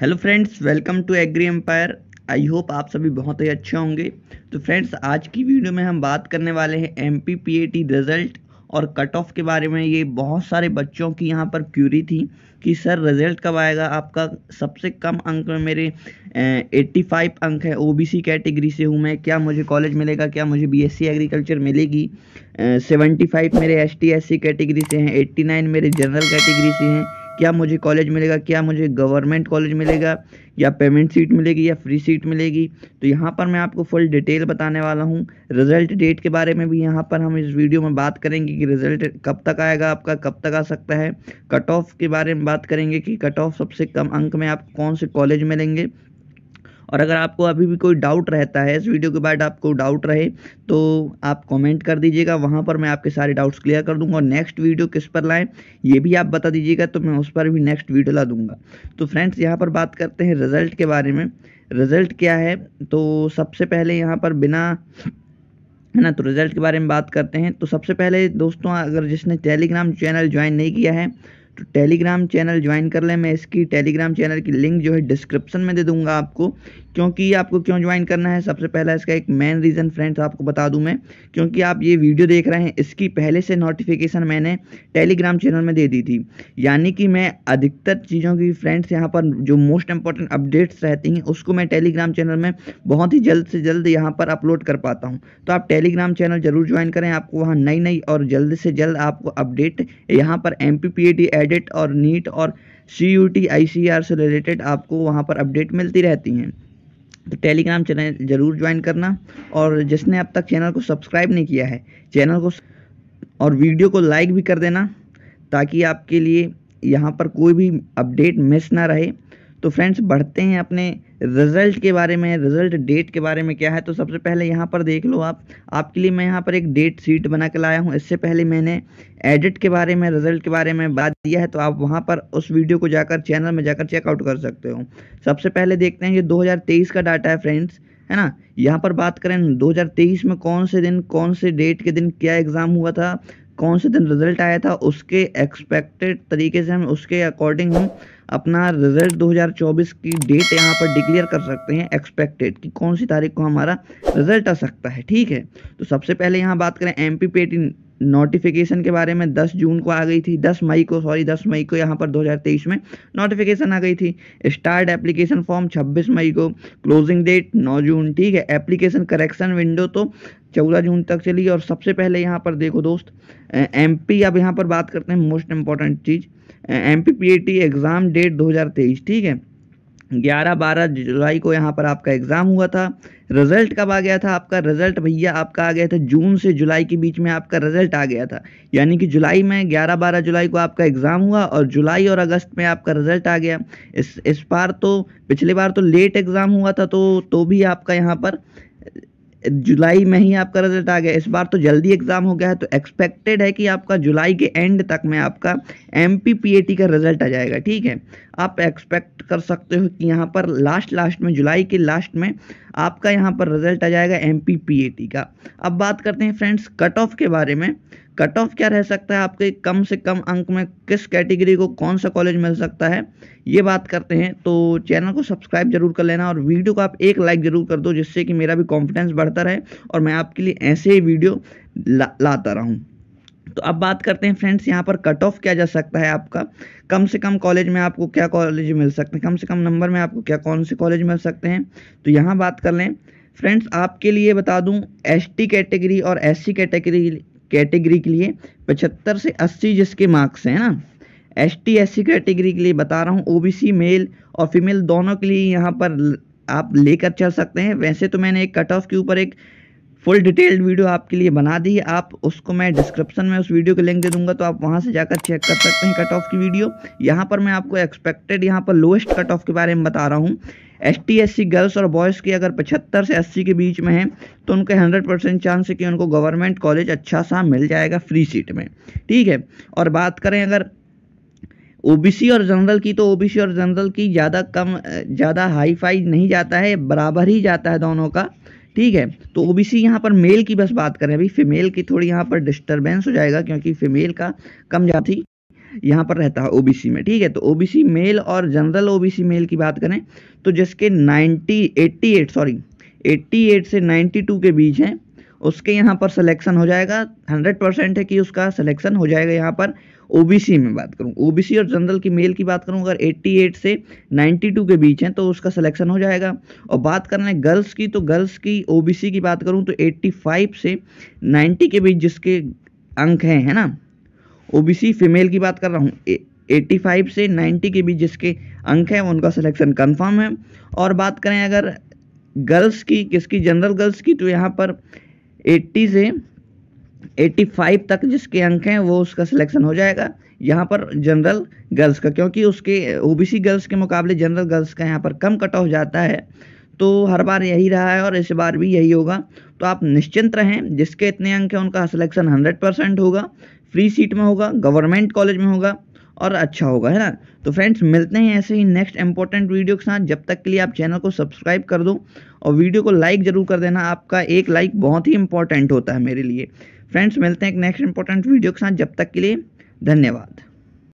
hello friends welcome to agri empire I hope आप सभी बहुत ही अच्छे होंगे तो फ्रेंड्स आज की वीडियो में हम बात करने वाले हैं M P P A T result और कट ऑफ के बारे में ये बहुत सारे बच्चों की यहाँ पर क्यूरी थी कि सर रिज़ल्ट कब आएगा आपका सबसे कम अंक में मेरे एट्टी फाइव अंक है ओबीसी कैटेगरी से हूँ मैं क्या मुझे कॉलेज मिलेगा क्या मुझे बीएससी एग्रीकल्चर मिलेगी सेवेंटी फाइव मेरे एस टी कैटेगरी से हैं एट्टी नाइन मेरे जनरल कैटेगरी से हैं क्या मुझे कॉलेज मिलेगा क्या मुझे गवर्नमेंट कॉलेज मिलेगा या पेमेंट सीट मिलेगी या फ्री सीट मिलेगी तो यहाँ पर मैं आपको फुल डिटेल बताने वाला हूँ रिजल्ट डेट के बारे में भी यहाँ पर हम इस वीडियो में बात करेंगे कि रिजल्ट कब तक आएगा आपका कब तक आ सकता है कट ऑफ के बारे में बात करेंगे कि कट ऑफ सबसे कम अंक में आप कौन से कॉलेज मिलेंगे और अगर आपको अभी भी कोई डाउट रहता है इस वीडियो के बाद आपको डाउट रहे तो आप कमेंट कर दीजिएगा वहाँ पर मैं आपके सारे डाउट्स क्लियर कर दूंगा और नेक्स्ट वीडियो किस पर लाएँ ये भी आप बता दीजिएगा तो मैं उस पर भी नेक्स्ट वीडियो ला दूंगा तो फ्रेंड्स यहाँ पर बात करते हैं रिज़ल्ट के बारे में रिज़ल्ट क्या है तो सबसे पहले यहाँ पर बिना है ना तो रिज़ल्ट के बारे में बात करते हैं तो सबसे पहले दोस्तों अगर जिसने टेलीग्राम चैनल ज्वाइन नहीं किया है तो टेलीग्राम चैनल ज्वाइन कर लें मैं इसकी टेलीग्राम चैनल की लिंक जो है डिस्क्रिप्शन में दे दूंगा आपको क्योंकि आपको क्यों ज्वाइन करना है सबसे पहला इसका एक मेन रीज़न फ्रेंड्स आपको बता दूं मैं क्योंकि आप ये वीडियो देख रहे हैं इसकी पहले से नोटिफिकेशन मैंने टेलीग्राम चैनल में दे दी थी यानी कि मैं अधिकतर चीज़ों की फ्रेंड्स यहाँ पर जो मोस्ट इंपॉर्टेंट अपडेट्स रहती हैं उसको मैं टेलीग्राम चैनल में बहुत ही जल्द से जल्द यहाँ पर अपलोड कर पाता हूँ तो आप टेलीग्राम चैनल ज़रूर ज्वाइन करें आपको वहाँ नई नई और जल्द से जल्द आपको अपडेट यहाँ पर एम पी एडिट और नीट और C U T I C R से रिलेटेड आपको वहाँ पर अपडेट मिलती रहती हैं तो टेलीग्राम चैनल ज़रूर ज्वाइन करना और जिसने अब तक चैनल को सब्सक्राइब नहीं किया है चैनल को और वीडियो को लाइक भी कर देना ताकि आपके लिए यहाँ पर कोई भी अपडेट मिस ना रहे तो फ्रेंड्स बढ़ते हैं अपने रिजल्ट के बारे में रिजल्ट डेट के बारे में क्या है तो सबसे पहले यहाँ पर देख लो आप आपके लिए मैं यहाँ पर एक डेट शीट बना के लाया हूँ इससे पहले मैंने एडिट के बारे में रिजल्ट के बारे में बात दिया है तो आप वहाँ पर उस वीडियो को जाकर चैनल में जाकर चेकआउट कर सकते हो सबसे पहले देखते हैं ये दो का डाटा है फ्रेंड्स है ना यहाँ पर बात करें दो में कौन से दिन कौन से डेट के दिन क्या एग्ज़ाम हुआ था कौन से दिन रिजल्ट आया था उसके एक्सपेक्टेड तरीके से हम उसके अकॉर्डिंग हम अपना रिजल्ट 2024 की डेट यहाँ पर डिक्लेयर कर सकते हैं एक्सपेक्टेड कि कौन सी तारीख को हमारा रिजल्ट आ सकता है ठीक है तो सबसे पहले यहाँ बात करें एम पी नोटिफिकेशन के बारे में 10 जून को आ गई थी 10 मई को सॉरी 10 मई को यहाँ पर 2023 में नोटिफिकेशन आ गई थी स्टार्ट एप्लीकेशन फॉर्म 26 मई को क्लोजिंग डेट 9 जून ठीक है एप्लीकेशन करेक्शन विंडो तो चौदह जून तक चली और सबसे पहले यहाँ पर देखो दोस्त एम पी अब यहाँ पर बात करते हैं मोस्ट इम्पॉर्टेंट चीज़ M P P A T exam date 2023 ठीक है 11 12 जुलाई को यहाँ पर आपका एग्ज़ाम हुआ था रिजल्ट कब आ गया था आपका रिजल्ट भैया आपका आ गया था जून से जुलाई के बीच में आपका रिजल्ट आ गया था यानी कि जुलाई में 11 12 जुलाई को आपका एग्ज़ाम हुआ और जुलाई और अगस्त में आपका रिजल्ट आ गया इस इस बार तो पिछले बार तो लेट एग्ज़ाम हुआ था तो तो भी आपका यहाँ पर जुलाई में ही आपका रिजल्ट आ गया इस बार तो जल्दी एग्ज़ाम हो गया है तो एक्सपेक्टेड है कि आपका जुलाई के एंड तक में आपका एम पी का रिजल्ट आ जाएगा ठीक है आप एक्सपेक्ट कर सकते हो कि यहाँ पर लास्ट लास्ट में जुलाई के लास्ट में आपका यहाँ पर रिजल्ट आ जाएगा एम का अब बात करते हैं फ्रेंड्स कट ऑफ के बारे में कट ऑफ क्या रह सकता है आपके कम से कम अंक में किस कैटेगरी को कौन सा कॉलेज मिल सकता है ये बात करते हैं तो चैनल को सब्सक्राइब जरूर कर लेना और वीडियो को आप एक लाइक जरूर कर दो जिससे कि मेरा भी कॉन्फिडेंस बढ़ता रहे और मैं आपके लिए ऐसे ही वीडियो ला, लाता रहूँ तो अब बात करते हैं फ्रेंड्स यहाँ पर कट ऑफ क्या जा सकता है आपका कम से कम कॉलेज में आपको क्या कॉलेज मिल सकते हैं कम से कम नंबर में आपको क्या कौन से कॉलेज मिल सकते हैं तो यहाँ बात कर लें फ्रेंड्स आपके लिए बता दूं एसटी कैटेगरी और एससी कैटेगरी कैटेगरी के लिए पचहत्तर से अस्सी जिसके मार्क्स हैं ना S T S C category के लिए बता रहा हूँ ओ बी सी मेल और फीमेल दोनों के लिए यहाँ पर आप लेकर चल सकते हैं वैसे तो मैंने एक कट ऑफ के ऊपर एक फुल डिटेल्ड वीडियो आपके लिए बना दी है आप उसको मैं डिस्क्रिप्शन में उस वीडियो के लिंक दे दूंगा तो आप वहां से जाकर चेक कर सकते हैं कट ऑफ की वीडियो यहाँ पर मैं आपको एक्सपेक्टेड यहाँ पर लोएस्ट कट ऑफ के बारे में बता रहा हूँ S T S C girls और बॉयज़ की अगर 75 से 80 के बीच में हैं तो उनके 100 परसेंट चांस है कि उनको गवर्नमेंट कॉलेज अच्छा सा मिल जाएगा फ्री सीट में ठीक है और बात करें अगर ओबीसी और जनरल की तो ओबीसी और जनरल की ज़्यादा कम ज़्यादा हाई फाई नहीं जाता है बराबर ही जाता है दोनों का ठीक है तो ओबीसी यहाँ पर मेल की बस बात करें अभी फीमेल की थोड़ी यहाँ पर डिस्टर्बेंस हो जाएगा क्योंकि फीमेल का कम जाति यहाँ पर रहता है ओबीसी में ठीक है तो ओबीसी मेल और जनरल ओबीसी मेल की बात करें तो जिसके 90 88 सॉरी 88 से 92 के बीच हैं उसके यहाँ पर सिलेक्शन हो जाएगा 100 परसेंट है कि उसका सिलेक्शन हो जाएगा यहाँ पर ओबीसी में बात करूँ ओबीसी और जनरल की मेल की बात करूँ अगर 88 से 92 के बीच हैं तो उसका सिलेक्शन हो जाएगा और बात कर रहे गर्ल्स की तो गर्ल्स की ओबीसी की बात करूँ तो 85 से 90 के बीच जिसके अंक हैं है ना ओबीसी फीमेल की बात कर रहा हूँ 85 से 90 के बीच जिसके अंक हैं उनका सिलेक्शन कन्फर्म है और बात करें अगर गर्ल्स की किसकी जनरल गर्ल्स की तो यहाँ पर एट्टी से 85 तक जिसके अंक हैं वो उसका सिलेक्शन हो जाएगा यहाँ पर जनरल गर्ल्स का क्योंकि उसके ओबीसी गर्ल्स के मुकाबले जनरल गर्ल्स का यहाँ पर कम कट ऑफ जाता है तो हर बार यही रहा है और इस बार भी यही होगा तो आप निश्चिंत रहें जिसके इतने अंक हैं उनका सिलेक्शन 100 परसेंट होगा फ्री सीट में होगा गवर्नमेंट कॉलेज में होगा और अच्छा होगा है ना तो फ्रेंड्स मिलते हैं ऐसे ही नेक्स्ट इंपॉर्टेंट वीडियो के साथ जब तक के लिए आप चैनल को सब्सक्राइब कर दो और वीडियो को लाइक ज़रूर कर देना आपका एक लाइक बहुत ही इंपॉर्टेंट होता है मेरे लिए फ्रेंड्स मिलते हैं एक नेक्स्ट इंपॉर्टेंट वीडियो के साथ जब तक के लिए धन्यवाद